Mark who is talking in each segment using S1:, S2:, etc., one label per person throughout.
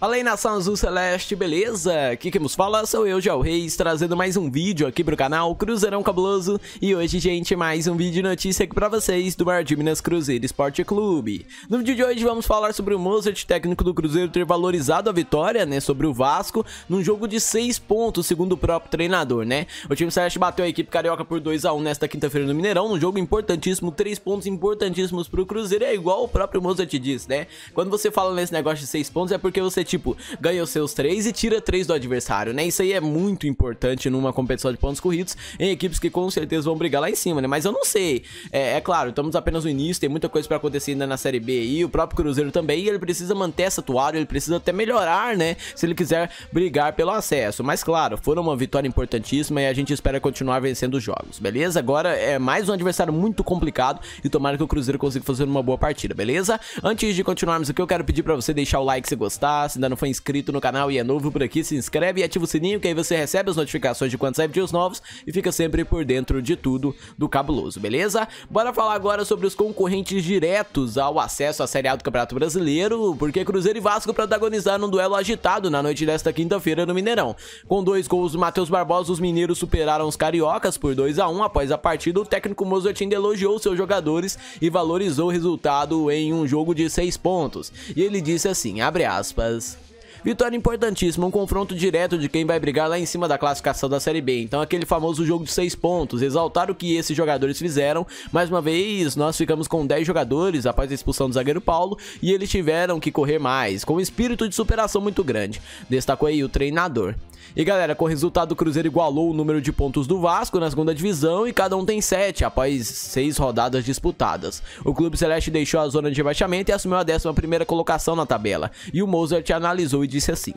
S1: Fala aí nação azul celeste, beleza? Aqui que nos fala sou eu, Gel Reis, trazendo mais um vídeo aqui pro canal Cruzeirão Cabuloso E hoje, gente, mais um vídeo de notícia aqui pra vocês do Bar de Minas Cruzeiro Esporte Clube No vídeo de hoje vamos falar sobre o Mozart, técnico do Cruzeiro, ter valorizado a vitória, né, sobre o Vasco Num jogo de 6 pontos, segundo o próprio treinador, né O time celeste bateu a equipe carioca por 2x1 nesta quinta-feira no Mineirão Num jogo importantíssimo, 3 pontos importantíssimos pro Cruzeiro É igual o próprio Mozart diz, né Quando você fala nesse negócio de 6 pontos é porque você tipo, ganha os seus 3 e tira 3 do adversário, né? Isso aí é muito importante numa competição de pontos corridos em equipes que com certeza vão brigar lá em cima, né? Mas eu não sei. É, é claro, estamos apenas no início, tem muita coisa para acontecer ainda na Série B e o próprio Cruzeiro também, e ele precisa manter essa toalha, ele precisa até melhorar, né? Se ele quiser brigar pelo acesso. Mas claro, foram uma vitória importantíssima e a gente espera continuar vencendo os jogos, beleza? Agora é mais um adversário muito complicado e tomara que o Cruzeiro consiga fazer uma boa partida, beleza? Antes de continuarmos aqui, eu quero pedir para você deixar o like se gostar, se ainda não foi inscrito no canal e é novo por aqui, se inscreve e ativa o sininho que aí você recebe as notificações de quando sai vídeos novos e fica sempre por dentro de tudo do cabuloso, beleza? Bora falar agora sobre os concorrentes diretos ao acesso à Série A do Campeonato Brasileiro, porque Cruzeiro e Vasco protagonizaram um duelo agitado na noite desta quinta-feira no Mineirão. Com dois gols do Matheus Barbosa, os mineiros superaram os cariocas por 2 a 1 após a partida, o técnico Mozartin elogiou seus jogadores e valorizou o resultado em um jogo de 6 pontos. E ele disse assim, abre aspas, Vitória importantíssima, um confronto direto de quem vai brigar lá em cima da classificação da Série B. Então aquele famoso jogo de 6 pontos, exaltar o que esses jogadores fizeram. Mais uma vez, nós ficamos com 10 jogadores após a expulsão do zagueiro Paulo e eles tiveram que correr mais, com um espírito de superação muito grande. Destacou aí o treinador. E galera, com o resultado, o Cruzeiro igualou o número de pontos do Vasco na segunda divisão e cada um tem 7 após 6 rodadas disputadas. O Clube Celeste deixou a zona de rebaixamento e assumiu a 11 primeira colocação na tabela. E o Mozart analisou e disse assim...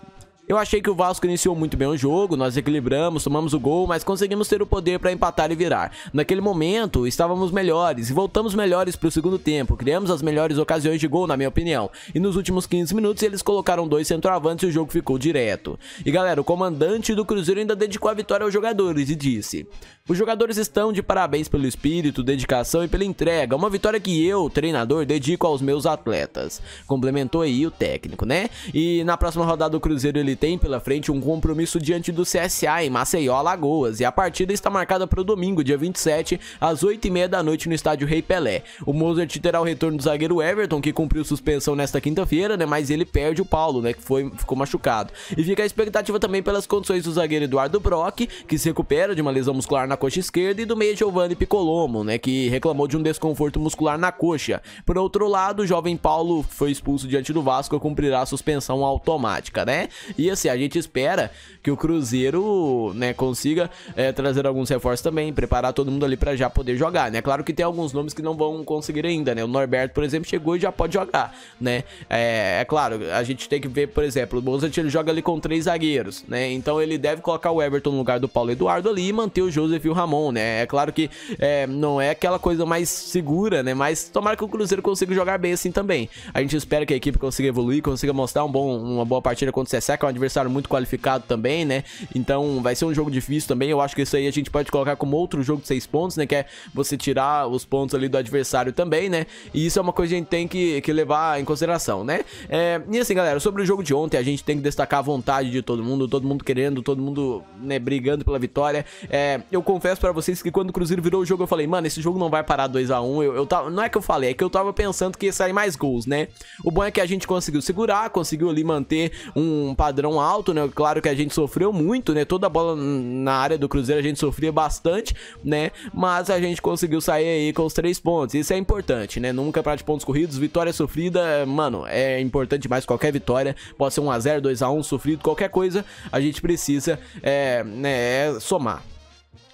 S1: Eu achei que o Vasco iniciou muito bem o jogo, nós equilibramos, tomamos o gol, mas conseguimos ter o poder para empatar e virar. Naquele momento, estávamos melhores e voltamos melhores para o segundo tempo, criamos as melhores ocasiões de gol, na minha opinião. E nos últimos 15 minutos, eles colocaram dois centroavantes e o jogo ficou direto. E galera, o comandante do Cruzeiro ainda dedicou a vitória aos jogadores e disse: os jogadores estão de parabéns pelo espírito, dedicação e pela entrega, uma vitória que eu, treinador, dedico aos meus atletas. Complementou aí o técnico, né? E na próxima rodada do Cruzeiro ele tem pela frente um compromisso diante do CSA em Maceió, Alagoas, e a partida está marcada para o domingo, dia 27, às 8h30 da noite no estádio Rei Pelé. O Mozart terá o retorno do zagueiro Everton, que cumpriu suspensão nesta quinta-feira, né? Mas ele perde o Paulo, né? Que foi, ficou machucado. E fica a expectativa também pelas condições do zagueiro Eduardo Brock, que se recupera de uma lesão muscular na coxa esquerda, e do meio Giovanni Picolomo, né, que reclamou de um desconforto muscular na coxa. Por outro lado, o jovem Paulo foi expulso diante do Vasco e cumprirá a suspensão automática, né? E assim, a gente espera que o Cruzeiro, né, consiga é, trazer alguns reforços também, preparar todo mundo ali para já poder jogar, né? Claro que tem alguns nomes que não vão conseguir ainda, né? O Norberto, por exemplo, chegou e já pode jogar, né? É, é claro, a gente tem que ver, por exemplo, o Mozart ele joga ali com três zagueiros, né? Então ele deve colocar o Everton no lugar do Paulo Eduardo ali e manter o Joseph perfil Ramon, né? É claro que é, não é aquela coisa mais segura, né? Mas tomara que o Cruzeiro consiga jogar bem assim também. A gente espera que a equipe consiga evoluir, consiga mostrar um bom, uma boa partida contra o CSE, que é um adversário muito qualificado também, né? Então vai ser um jogo difícil também. Eu acho que isso aí a gente pode colocar como outro jogo de seis pontos, né? Que é você tirar os pontos ali do adversário também, né? E isso é uma coisa que a gente tem que, que levar em consideração, né? É, e assim, galera, sobre o jogo de ontem, a gente tem que destacar a vontade de todo mundo, todo mundo querendo, todo mundo né, brigando pela vitória. É, eu confesso pra vocês que quando o Cruzeiro virou o jogo, eu falei, mano, esse jogo não vai parar 2x1. Eu, eu tava, não é que eu falei, é que eu tava pensando que ia sair mais gols, né? O bom é que a gente conseguiu segurar, conseguiu ali manter um padrão alto, né? Claro que a gente sofreu muito, né? Toda bola na área do Cruzeiro a gente sofria bastante, né? Mas a gente conseguiu sair aí com os três pontos. Isso é importante, né? nunca é para de pontos corridos, vitória sofrida, mano, é importante mais qualquer vitória. Pode ser 1x0, 2x1, sofrido, qualquer coisa, a gente precisa é, né, é somar.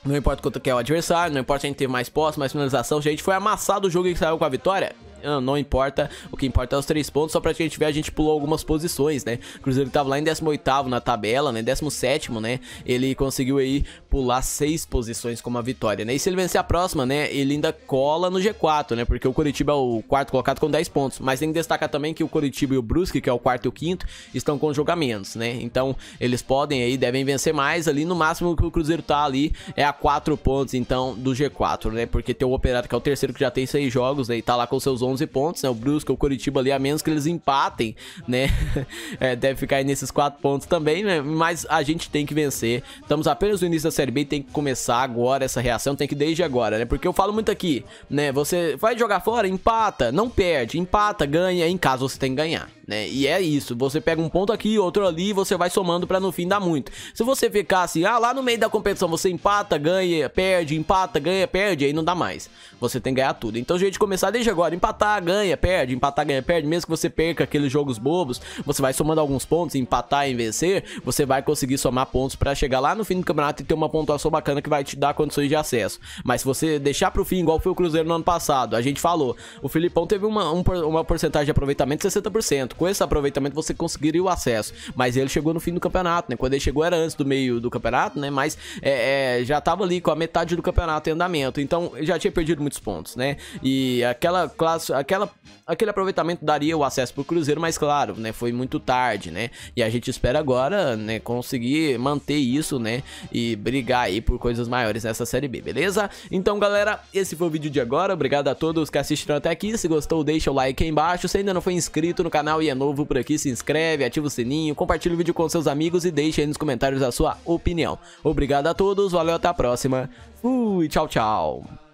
S1: Não importa quanto que é o adversário, não importa se a gente teve mais posse, mais finalização, se a gente foi amassado o jogo e saiu com a vitória, ah, não importa, o que importa é os três pontos, só pra gente ver, a gente pulou algumas posições, né? O Cruzeiro tava lá em 18º na tabela, né? 17º, né? Ele conseguiu aí pular seis posições com uma vitória, né? E se ele vencer a próxima, né? Ele ainda cola no G4, né? Porque o Curitiba é o quarto colocado com 10 pontos, mas tem que destacar também que o Curitiba e o Brusque, que é o quarto e o quinto, estão com jogamentos, né? Então, eles podem aí, devem vencer mais ali, no máximo que o Cruzeiro tá ali é a 4 pontos, então, do G4, né? Porque tem o Operário, que é o terceiro, que já tem seis jogos, né? E tá lá com seus 11 pontos, né? O Brusque, o Curitiba ali, a menos que eles empatem, né? É, deve ficar aí nesses 4 pontos também, né? Mas a gente tem que vencer. Estamos apenas no início da Série B, tem que começar agora essa reação, tem que desde agora, né? Porque eu falo muito aqui, né? Você vai jogar fora, empata, não perde, empata, ganha, em casa você tem que ganhar né? E é isso, você pega um ponto aqui, outro ali, e você vai somando para no fim dar muito. Se você ficar assim, ah, lá no meio da competição você empata, ganha, perde, empata, ganha, perde, aí não dá mais. Você tem que ganhar tudo. Então, gente, começar desde agora, empatar, ganha, perde, empatar, ganha, perde, mesmo que você perca aqueles jogos bobos, você vai somando alguns pontos, empatar e vencer, você vai conseguir somar pontos para chegar lá no fim do campeonato e ter uma pontuação bacana que vai te dar condições de acesso. Mas se você deixar pro fim, igual foi o Cruzeiro no ano passado, a gente falou, o Filipão teve uma, um, uma porcentagem de aproveitamento de 60%, com esse aproveitamento você conseguiria o acesso. Mas ele chegou no fim do campeonato, né? Quando ele chegou era antes do meio do campeonato, né? Mas é, é, já tava ali com a metade do campeonato em andamento. Então já tinha perdido muitos pontos, né? E aquela classe, aquela, aquele aproveitamento daria o acesso pro Cruzeiro, mas claro, né? Foi muito tarde, né? E a gente espera agora, né? Conseguir manter isso, né? E brigar aí por coisas maiores nessa série B, beleza? Então, galera, esse foi o vídeo de agora. Obrigado a todos que assistiram até aqui. Se gostou, deixa o like aí embaixo. Se ainda não foi inscrito no canal e e é novo por aqui, se inscreve, ativa o sininho, compartilha o vídeo com seus amigos e deixa aí nos comentários a sua opinião. Obrigado a todos, valeu, até a próxima. Fui, tchau, tchau.